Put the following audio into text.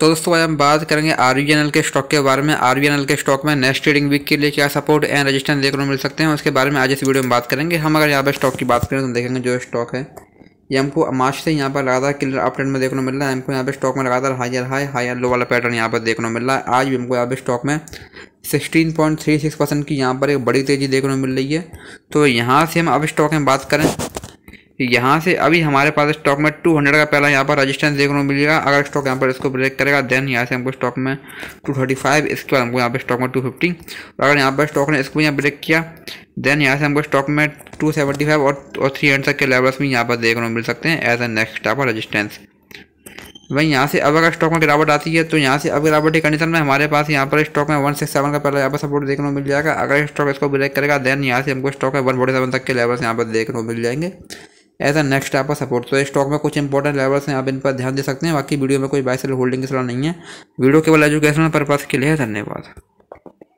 तो दोस्तों आज हम बात करेंगे आर के स्टॉक के बारे में आर के स्टॉक में नेक्स्ट ट्रेडिंग वीक के लिए क्या सपोर्ट एंड रजिस्टेंस देखने को मिल सकते हैं उसके बारे में आज इस वीडियो में बात करेंगे हम अगर यहाँ पर स्टॉक की बात करें तो देखेंगे जो स्टॉक है ये हमको मार्च से यहाँ पर लगातार क्लियर अपडेट में देखने को मिल रहा है हमको यहाँ पर स्टॉक में लगातार हायर हाई हायर लो वाला पैटर्न यहाँ पर देखने को मिल रहा है आज भी हमको यहाँ पे स्टॉक में सिक्सटीन परसेंट की यहाँ पर एक बड़ी तेज़ी देखने को मिल रही है तो यहाँ से हम अब स्टॉक में बात करें यहाँ से अभी हमारे पास स्टॉक में टू हंड्रेड का पहला यहाँ पर रजिस्टेंस देखने को मिलेगा अगर स्टॉक यहाँ पर इसको ब्रेक करेगा देन यहाँ से हमको स्टॉक में टू थर्टी फाइव इसके बाद हमको यहाँ पर स्टॉक में टू फिफ्टी और अगर यहाँ पर स्टॉक ने इसको यहाँ ब्रेक किया देन यहाँ से हमको स्टॉक में टू सेवेंटी और और थ्री हंड्रेड तक के लेवल्स भी यहाँ पर देखने को मिल सकते हैं एज ए नेक्स्ट यहाँ पर रजिस्टेंस वहीं यहाँ से अब अगर स्टॉक में गिरावट आती है तो यहाँ से अब गिरावट की कंडीशन में हमारे पास यहाँ पर स्टॉक में वन सिक्स सेवन का पहला यहाँ पर सपोर्ट देखने को मिल जाएगा अगर स्टॉक इसको ब्रेक करेगा देन यहाँ से हमको स्टॉक में वन फोर्टी सेवन तक के लेवल्स यहाँ पर देखने को मिल जाएंगे एज ए नेक्स्ट टाइप का सपोर्ट तो स्टॉक में कुछ इंपॉर्टेंट लेवल्स हैं आप इन पर ध्यान दे सकते हैं बाकी वीडियो में कोई बाय सेल होल्डिंग की सलाह नहीं है वीडियो केवल एजुकेशनल पर्पज़ के लिए धन्यवाद